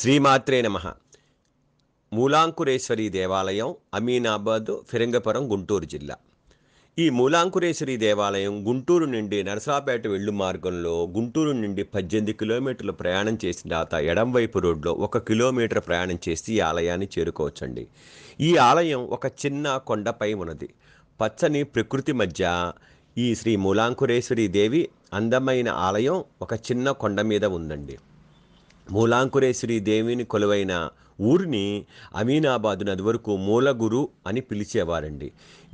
శ్రీమాత్రే నమ మూలాంకురేశ్వరి దేవాలయం అమీనాబాద్ ఫిరంగపురం గుంటూరు జిల్లా ఈ మూలాంకురేశ్వరి దేవాలయం గుంటూరు నుండి నరసరాపేట వెళ్ళు మార్గంలో గుంటూరు నుండి పద్దెనిమిది కిలోమీటర్లు ప్రయాణం చేసిన తర్వాత ఎడంవైపు రోడ్లో ఒక కిలోమీటర్ ప్రయాణం చేసి ఈ ఆలయాన్ని చేరుకోవచ్చండి ఈ ఆలయం ఒక చిన్న కొండపై ఉన్నది పచ్చని ప్రకృతి మధ్య ఈ శ్రీ మూలాంకురేశ్వరి దేవి అందమైన ఆలయం ఒక చిన్న కొండ మీద ఉందండి మూలాంకురేశ్వరి దేవిని కొలువైన ఊరిని అమీనాబాదు నది వరకు మూలగురు అని పిలిచేవారండి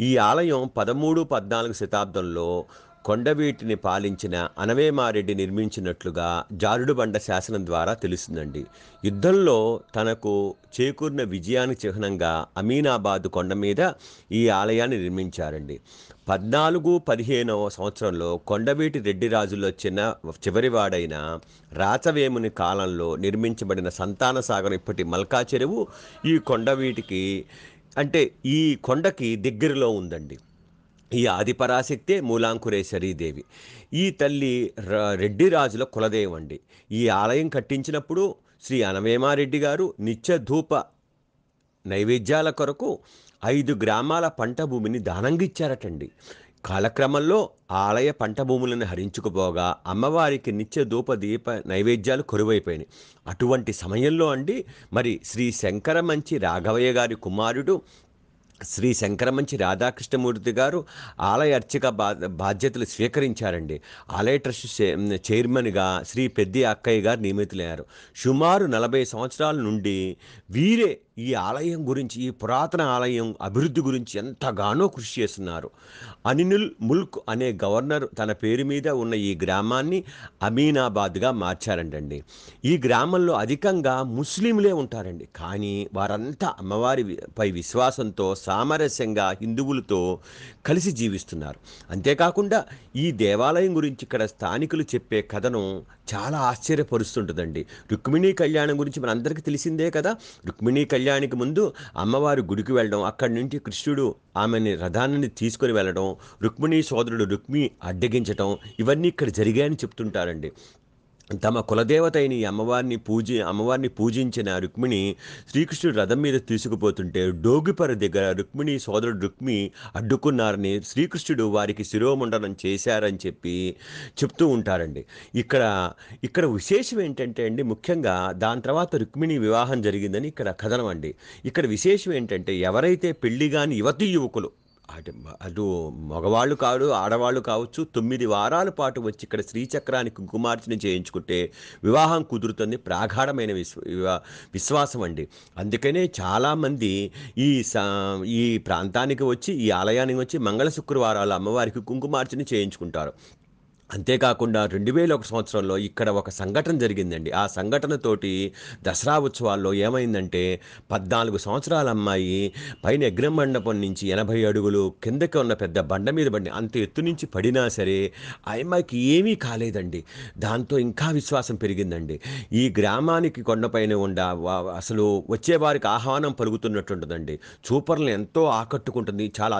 ఈ ఆలయం పదమూడు పద్నాలుగు శతాబ్దంలో కొండవీటిని పాలించిన అనవేమారెడ్డి నిర్మించినట్లుగా జారుడుబండ శాసనం ద్వారా తెలుస్తుందండి యుద్ధంలో తనకు చేకూరిన విజయాన్ని చిహ్నంగా అమీనాబాదు కొండ మీద ఈ ఆలయాన్ని నిర్మించారండి పద్నాలుగు పదిహేనవ సంవత్సరంలో కొండవీటి రెడ్డి రాజుల్లో చిన్న చివరివాడైన రాచవేముని కాలంలో నిర్మించబడిన సంతాన సాగరం ఇప్పటి మల్కా చెరువు ఈ కొండవీటికి అంటే ఈ కొండకి దగ్గరలో ఉందండి ఈ ఆదిపరాశక్తే మూలాంకురేశ్వరీదేవి ఈ తల్లి రెడ్డి రాజుల కులదేవండి ఈ ఆలయం కట్టించినప్పుడు శ్రీ అనవేమారెడ్డి గారు నిత్య ధూప నైవేద్యాల కొరకు ఐదు గ్రామాల పంట భూమిని దానంగా ఇచ్చారటండి కాలక్రమంలో ఆలయ పంట భూములను హరించుకుపోగా అమ్మవారికి నిత్య ధూప దీప నైవేద్యాలు కొరువైపోయినాయి అటువంటి సమయంలో అండి మరి శ్రీ శంకర మంచి రాఘవయ్య గారి కుమారుడు శ్రీ శంకరమంచి రాధాకృష్ణమూర్తి గారు ఆలయ అర్చక బా బాధ్యతలు స్వీకరించారండి ఆలయ ట్రస్ట్ చైర్మన్గా శ్రీ పెద్ది అక్కయ్య గారు నియమితులయ్యారు సుమారు నలభై సంవత్సరాల నుండి వీరే ఈ ఆలయం గురించి ఈ పురాతన ఆలయం అభివృద్ధి గురించి ఎంతగానో కృషి చేస్తున్నారు అనినుల్ ముల్క్ అనే గవర్నర్ తన పేరు మీద ఉన్న ఈ గ్రామాన్ని అమీనాబాద్గా మార్చారంటండి ఈ గ్రామంలో అధికంగా ముస్లింలే ఉంటారండి కానీ వారంతా అమ్మవారిపై విశ్వాసంతో సామరస్యంగా హిందువులతో కలిసి జీవిస్తున్నారు అంతేకాకుండా ఈ దేవాలయం గురించి ఇక్కడ స్థానికులు చెప్పే కథను చాలా ఆశ్చర్యపరుస్తుంటుందండి రుక్మిణీ కళ్యాణం గురించి మన అందరికీ తెలిసిందే కదా రుక్మిణీ కళ్యాణికి ముందు అమ్మవారి గుడికి వెళ్ళడం అక్కడి నుంచి కృష్ణుడు ఆమెని రథాన్ని తీసుకుని వెళ్ళడం రుక్మిణీ సోదరుడు రుక్మి అడ్డగించడం ఇవన్నీ ఇక్కడ జరిగాయని చెప్తుంటారండి తమ కులదేవత అయిన అమ్మవారిని పూజి అమ్మవారిని పూజించిన రుక్మిణి శ్రీకృష్ణుడు రథం మీద తీసుకుపోతుంటే డోగిపర దగ్గర రుక్మిణి సోదరుడు రుక్మి అడ్డుకున్నారని శ్రీకృష్ణుడు వారికి శిరోమండనం చేశారని చెప్పి చెప్తూ ఉంటారండి ఇక్కడ ఇక్కడ విశేషం ఏంటంటే అండి ముఖ్యంగా దాని తర్వాత రుక్మిణి వివాహం జరిగిందని ఇక్కడ కథనం అండి ఇక్కడ విశేషం ఏంటంటే ఎవరైతే పెళ్లి కాని యువతీ యువకులు అటు అటు మగవాళ్ళు కాదు ఆడవాళ్ళు కావచ్చు తొమ్మిది వారాల పాటు వచ్చి ఇక్కడ శ్రీచక్రాన్ని కుంకుమార్చన చేయించుకుంటే వివాహం కుదురుతుంది ప్రాగాఢమైన విశ్వ విశ్వాసం అండి అందుకనే చాలామంది ఈ ఈ ప్రాంతానికి వచ్చి ఈ ఆలయానికి వచ్చి మంగళ శుక్రవారాలు అమ్మవారికి కుంకుమార్చన చేయించుకుంటారు అంతేకాకుండా రెండు వేల ఒక సంవత్సరంలో ఇక్కడ ఒక సంఘటన జరిగిందండి ఆ సంఘటనతోటి దసరా ఉత్సవాల్లో ఏమైందంటే పద్నాలుగు సంవత్సరాల అమ్మాయి పైన అగ్ర మండపం నుంచి ఎనభై అడుగులు కిందకి ఉన్న పెద్ద బండ మీద పడి అంత ఎత్తు నుంచి పడినా సరే ఆ అమ్మాయికి ఏమీ కాలేదండి దాంతో ఇంకా విశ్వాసం పెరిగిందండి ఈ గ్రామానికి కొండపైన ఉండ అసలు వచ్చేవారికి ఆహ్వానం పలుకుతున్నట్టుంటుందండి చూపర్లు ఎంతో ఆకట్టుకుంటుంది చాలా